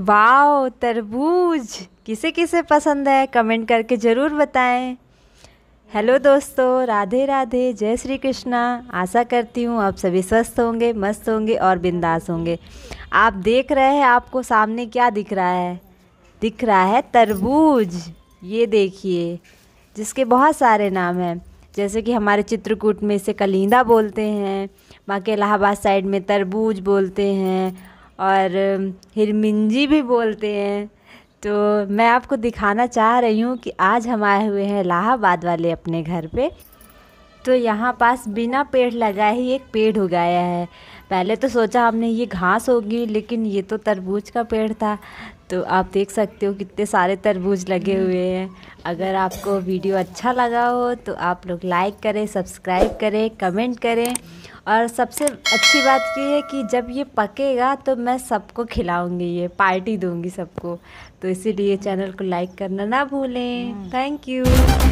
Wow तरबूज किसे किसे पसंद है कमेंट करके ज़रूर बताएं हेलो दोस्तों राधे राधे जय श्री कृष्णा आशा करती हूँ आप सभी स्वस्थ होंगे मस्त होंगे और बिंदास होंगे आप देख रहे हैं आपको सामने क्या दिख रहा है दिख रहा है तरबूज ये देखिए जिसके बहुत सारे नाम हैं जैसे कि हमारे चित्रकूट में इसे कलिंदा बोलते हैं बाकी इलाहाबाद साइड में तरबूज बोलते हैं और हिरमिंजी भी बोलते हैं तो मैं आपको दिखाना चाह रही हूँ कि आज हम आए हुए हैं इलाहाबाद वाले अपने घर पे तो यहाँ पास बिना पेड़ लगाए ही एक पेड़ उगाया है पहले तो सोचा हमने ये घास होगी लेकिन ये तो तरबूज का पेड़ था तो आप देख सकते हो कितने सारे तरबूज लगे हम्म। हुए हैं अगर आपको वीडियो अच्छा लगा हो तो आप लोग लाइक करें सब्सक्राइब करें कमेंट करें और सबसे अच्छी बात ये है कि जब ये पकेगा तो मैं सबको खिलाऊंगी ये पार्टी दूंगी सबको तो इसीलिए चैनल को लाइक करना ना भूलें हम्म। Thank you